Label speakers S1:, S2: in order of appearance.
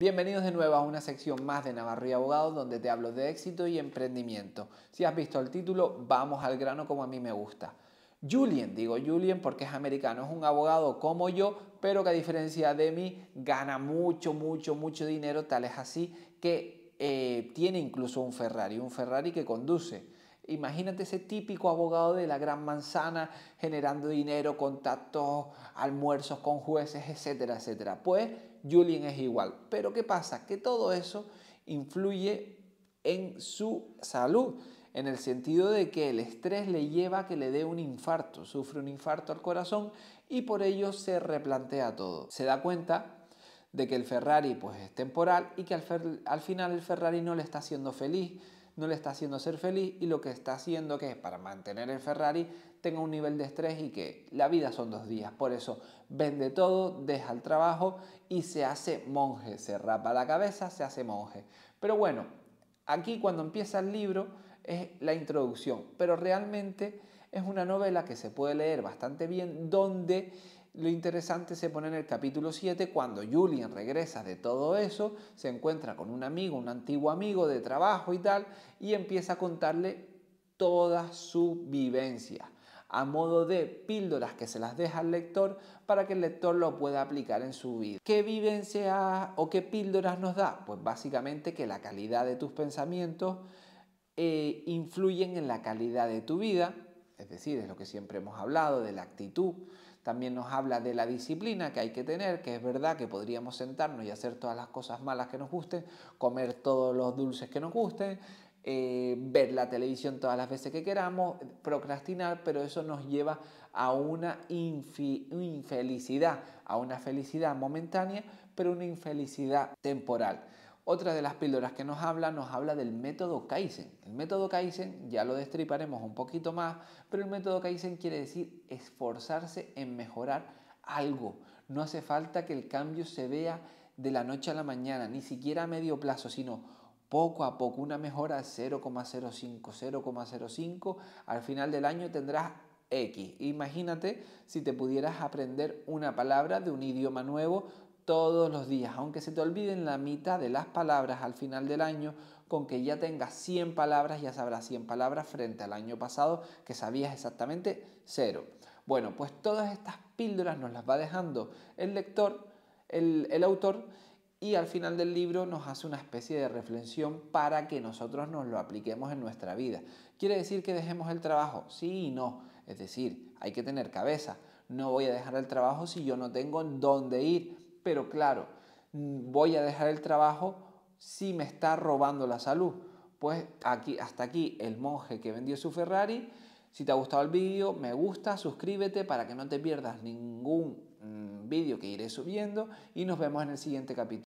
S1: Bienvenidos de nuevo a una sección más de Navarro y Abogados donde te hablo de éxito y emprendimiento. Si has visto el título, vamos al grano como a mí me gusta. Julien, digo Julien porque es americano, es un abogado como yo, pero que a diferencia de mí gana mucho, mucho, mucho dinero, tal es así que eh, tiene incluso un Ferrari, un Ferrari que conduce. Imagínate ese típico abogado de la gran manzana generando dinero, contactos, almuerzos con jueces, etcétera, etcétera. Pues Julien es igual. Pero ¿qué pasa? Que todo eso influye en su salud, en el sentido de que el estrés le lleva a que le dé un infarto, sufre un infarto al corazón y por ello se replantea todo. Se da cuenta de que el Ferrari pues es temporal y que al final el Ferrari no le está haciendo feliz, no le está haciendo ser feliz y lo que está haciendo que es para mantener el Ferrari tenga un nivel de estrés y que la vida son dos días. Por eso vende todo, deja el trabajo y se hace monje, se rapa la cabeza, se hace monje. Pero bueno, aquí cuando empieza el libro es la introducción, pero realmente es una novela que se puede leer bastante bien donde lo interesante se pone en el capítulo 7 cuando Julian regresa de todo eso, se encuentra con un amigo, un antiguo amigo de trabajo y tal, y empieza a contarle toda su vivencia a modo de píldoras que se las deja al lector para que el lector lo pueda aplicar en su vida. ¿Qué vivencia o qué píldoras nos da? Pues básicamente que la calidad de tus pensamientos eh, influyen en la calidad de tu vida, es decir, es lo que siempre hemos hablado, de la actitud. También nos habla de la disciplina que hay que tener, que es verdad que podríamos sentarnos y hacer todas las cosas malas que nos gusten, comer todos los dulces que nos gusten, eh, ver la televisión todas las veces que queramos, procrastinar, pero eso nos lleva a una infelicidad, a una felicidad momentánea, pero una infelicidad temporal. Otra de las píldoras que nos habla nos habla del método Kaizen. El método Kaizen ya lo destriparemos un poquito más, pero el método Kaizen quiere decir esforzarse en mejorar algo. No hace falta que el cambio se vea de la noche a la mañana, ni siquiera a medio plazo, sino poco a poco, una mejora 0,05, 0,05, al final del año tendrás X. Imagínate si te pudieras aprender una palabra de un idioma nuevo todos los días, aunque se te olviden la mitad de las palabras al final del año, con que ya tengas 100 palabras, ya sabrás 100 palabras frente al año pasado que sabías exactamente cero. Bueno, pues todas estas píldoras nos las va dejando el lector, el, autor, y al final del libro nos hace una especie de reflexión para que nosotros nos lo apliquemos en nuestra vida. ¿Quiere decir que dejemos el trabajo? Sí y no. Es decir, hay que tener cabeza. No voy a dejar el trabajo si yo no tengo dónde ir pero claro, mm, voy a dejar el trabajo si me está robando la salud. Pues aquí, hasta aquí el monje que vendió su Ferrari. Si te ha gustado el vídeo, me gusta, suscríbete para que no te pierdas ningún mm, vídeo que iré subiendo y nos vemos en el siguiente capítulo.